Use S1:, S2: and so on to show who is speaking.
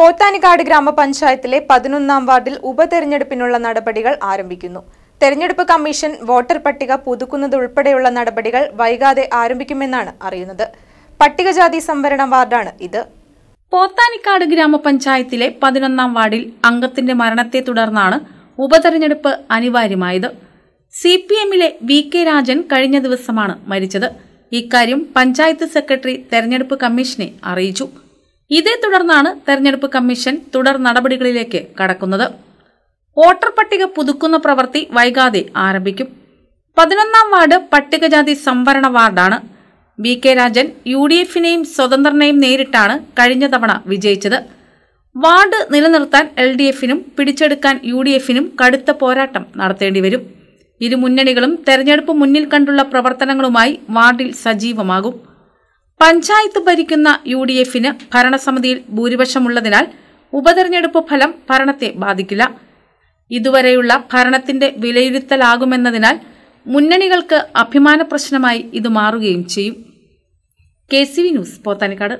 S1: പോത്താനിക്കാട് ഗ്രാമപഞ്ചായത്തിലെ പതിനൊന്നാം വാർഡിൽ ഉപതെരഞ്ഞെടുപ്പിനുള്ള നടപടികൾ ആരംഭിക്കുന്നു തെരഞ്ഞെടുപ്പ് കമ്മീഷൻ വോട്ടർ പട്ടിക പുതുക്കുന്നതുൾപ്പെടെയുള്ള നടപടികൾ വൈകാതെ ആരംഭിക്കുമെന്നാണ് അറിയുന്നത് പട്ടികജാതി സംവരണ വാർഡാണ് ഇത് പോത്താനിക്കാട്
S2: ഗ്രാമപഞ്ചായത്തിലെ പതിനൊന്നാം വാർഡിൽ അംഗത്തിന്റെ മരണത്തെ തുടർന്നാണ് ഉപതെരഞ്ഞെടുപ്പ് അനിവാര്യമായത് സി പി എമ്മിലെ വി കെ രാജൻ കഴിഞ്ഞ ദിവസമാണ് മരിച്ചത് ഇക്കാര്യം പഞ്ചായത്ത് സെക്രട്ടറി തെരഞ്ഞെടുപ്പ് കമ്മീഷനെ അറിയിച്ചു ഇതേ തുടർന്നാണ് തെരഞ്ഞെടുപ്പ് കമ്മീഷൻ തുടർ നടപടികളിലേക്ക് കടക്കുന്നത് വോട്ടർ പട്ടിക പുതുക്കുന്ന പ്രവൃത്തി വൈകാതെ ആരംഭിക്കും പതിനൊന്നാം വാർഡ് പട്ടികജാതി സംവരണ വാർഡാണ് B K Rajan U D എഫിനെയും സ്വതന്ത്രനെയും നേരിട്ടാണ് കഴിഞ്ഞ തവണ വിജയിച്ചത് വാർഡ് നിലനിർത്താൻ എൽ ഡി എഫിനും പിടിച്ചെടുക്കാൻ യു ഡി എഫിനും കടുത്ത പോരാട്ടം നടത്തേണ്ടി വരും ഇരു മുന്നണികളും തെരഞ്ഞെടുപ്പ് മുന്നിൽ കണ്ടുള്ള പ്രവർത്തനങ്ങളുമായി വാർഡിൽ സജീവമാകും പഞ്ചായത്ത് ഭരിക്കുന്ന യു ഡി എഫിന് ഭരണസമിതിയിൽ ഭൂരിപക്ഷമുള്ളതിനാൽ ഉപതെരഞ്ഞെടുപ്പ് ഫലം ഭരണത്തെ ബാധിക്കില്ല ഇതുവരെയുള്ള ഭരണത്തിന്റെ വിലയിരുത്തലാകുമെന്നതിനാൽ മുന്നണികൾക്ക് അഭിമാന പ്രശ്നമായി ഇത് മാറുകയും ചെയ്യും K C V News Pothanikkad